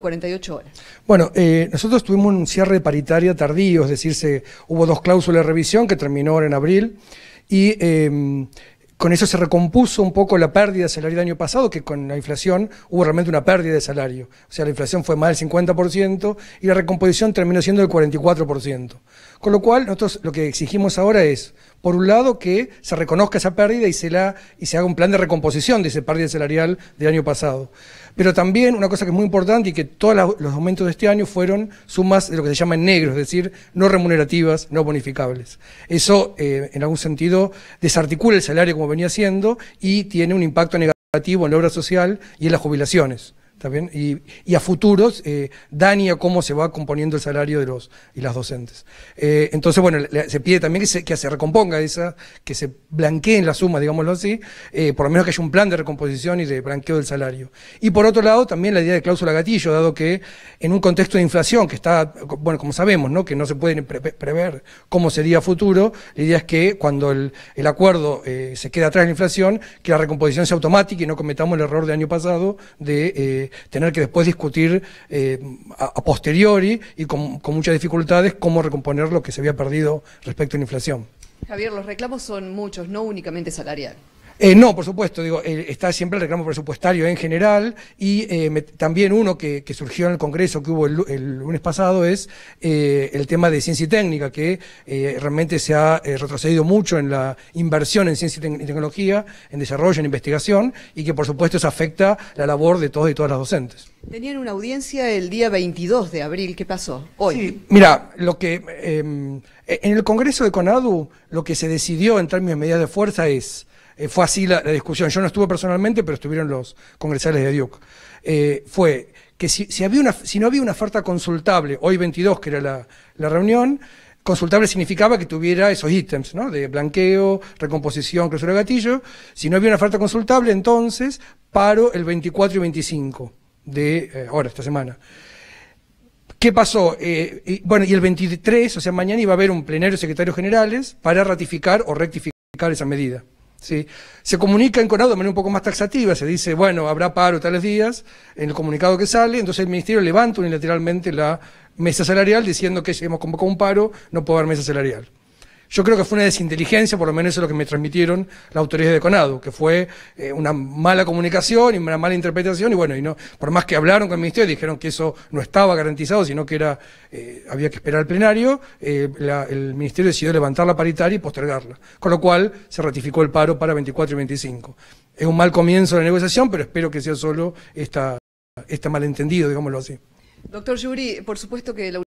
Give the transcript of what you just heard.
48 horas. Bueno, eh, nosotros tuvimos un cierre paritaria tardío, es decir, se, hubo dos cláusulas de revisión que terminó en abril y em, con eso se recompuso un poco la pérdida de salario del año pasado, que con la inflación hubo realmente una pérdida de salario. O sea, la inflación fue más del 50% y la recomposición terminó siendo del 44%. Con lo cual, nosotros lo que exigimos ahora es, por un lado, que se reconozca esa pérdida y se, haga un plan de recomposición de esa pérdida salarial del año pasado. Pero también una cosa que es muy importante y que todos los aumentos de este año fueron sumas de lo que se llama en negro, es decir, no remunerativas, no bonificables. Eso, eh, en algún sentido, desarticula el salario como venía siendo y tiene un impacto negativo en la obra social y en las jubilaciones también Y, a futuros, eh, Dani, a cómo se va componiendo el salario de los y las docentes. Eh, entonces, bueno, se pide también que se, recomponga esa, que se blanqueen la suma, digámoslo así, eh, por lo menos que haya un plan de recomposición y de blanqueo del salario. Y por otro lado, también la idea de cláusula gatillo, dado que en un contexto de inflación que está, bueno, como sabemos, ¿no? que no se puede prever cómo sería a futuro, la idea es que cuando el, el acuerdo se queda atrás de la inflación, que la recomposición sea automática y no cometamos el error del año pasado de tener que después discutir eh, a, posteriori y con, con muchas dificultades cómo recomponer lo que se había perdido respecto a la inflación. Javier, los reclamos son muchos, no únicamente salarial. Eh, no, por supuesto, digo, eh, está siempre el reclamo presupuestario en general y eh, también uno que, surgió en el Congreso que hubo el, lunes pasado es el tema de ciencia y técnica, que realmente se ha retrocedido mucho en la inversión en ciencia y, tecnología, en desarrollo, en investigación y que por supuesto eso afecta la labor de todos y todas las docentes. Tenían una audiencia el día 22 de abril, ¿qué pasó? Hoy. mira, lo que em, e-, en el Congreso de CONADU lo que se decidió en términos de medidas de fuerza es eh, fue así la, discusión. Yo no estuve personalmente, pero estuvieron los congresales de Duke. Eh, fue que si, había una, si no había una oferta consultable, hoy 22, que era la, reunión, consultable significaba que tuviera esos ítems, ¿no? De blanqueo, recomposición, clausura de gatillo. Si no había una oferta consultable, entonces paro el 24 y 25 de eh, ahora, esta semana. ¿Qué pasó? bueno, y el 23, o sea, mañana iba a haber un plenario de secretarios generales para ratificar o rectificar esa medida. ¿sí? Se comunica en Conado de manera un poco más taxativa, se dice, bueno, habrá paro tales días, en el comunicado que sale, entonces el Ministerio levanta unilateralmente la mesa salarial diciendo que hemos convocado un paro, no puede haber mesa salarial. Yo creo que fue una desinteligencia, por lo menos eso es lo que me transmitieron las autoridades de Conado, que fue eh, una mala comunicación y una mala interpretación, y bueno, y no, por más que hablaron con el Ministerio, dijeron que eso no estaba garantizado, sino que era, eh, había que esperar el plenario, eh, el Ministerio decidió levantar la paritaria y postergarla, con lo cual se ratificó el paro para 24 y 25. Es un mal comienzo de la negociación, pero espero que sea solo esta, este malentendido, digámoslo así. Doctor Yuri, por supuesto que la